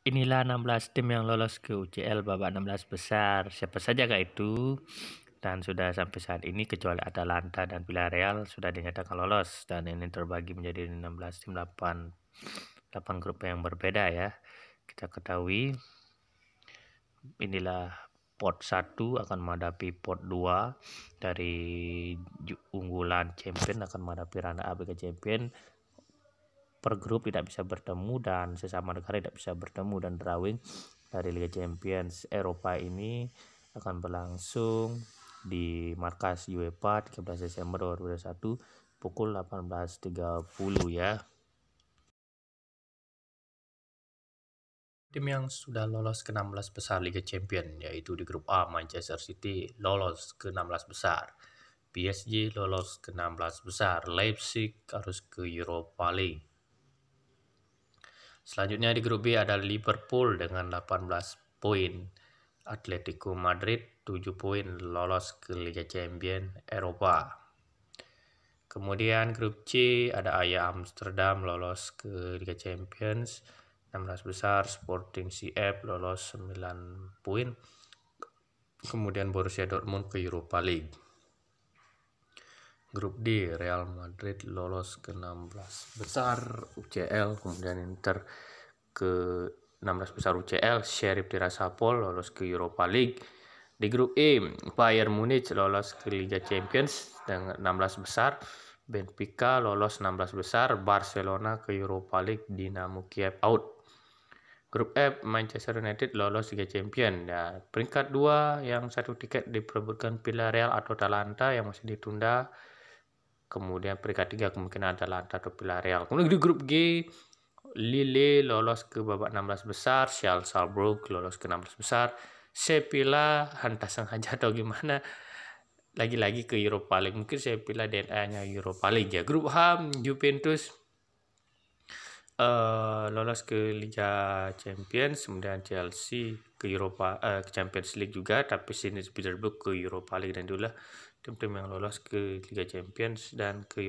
Inilah 16 tim yang lolos ke UCL babak 16 besar. Siapa saja kah itu? Dan sudah sampai saat ini kecuali Atalanta dan Villarreal sudah dinyatakan lolos dan ini terbagi menjadi 16 tim 8 8 grup yang berbeda ya. Kita ketahui inilah pot 1 akan menghadapi pot 2 dari unggulan champion akan menghadapi runner up Champion per grup tidak bisa bertemu dan sesama negara tidak bisa bertemu dan drawing dari Liga Champions Eropa ini akan berlangsung di markas UEFA 13 Desember 2021 pukul 18.30 ya. Tim yang sudah lolos ke 16 besar Liga Champions yaitu di grup A Manchester City lolos ke 16 besar. PSG lolos ke 16 besar, Leipzig harus ke Europa League. Selanjutnya di grup B ada Liverpool dengan 18 poin, Atletico Madrid 7 poin lolos ke Liga Champions Eropa. Kemudian grup C ada Aya Amsterdam lolos ke Liga Champions 16 besar, Sporting CF lolos 9 poin. Kemudian Borussia Dortmund ke Europa League grup D Real Madrid lolos ke 16 besar UCL kemudian Inter ke 16 besar UCL Sheriff Tiraspol lolos ke Europa League di grup E Bayern Munich lolos ke Liga Champions dengan 16 besar Benfica lolos 16 besar Barcelona ke Europa League Dinamo Kiev out Grup F Manchester United lolos Liga Champion. Ya, peringkat 2 yang satu tiket diperebutkan Villarreal atau Talanta yang masih ditunda kemudian peringkat tiga kemungkinan adalah Antara Villarreal kemudian di grup G Lille lolos ke babak 16 besar Shal Salzburg lolos ke 16 besar sepila hantar sengaja atau gimana lagi-lagi ke Europa League mungkin Sevilla DNA-nya Europa League ya grup H Juventus Eh, lolos ke Liga Champions, kemudian Chelsea ke Europa uh, ke Champions League juga, tapi sini Peterborough ke Europa League dan dulu tim-tim yang lolos ke Liga Champions dan ke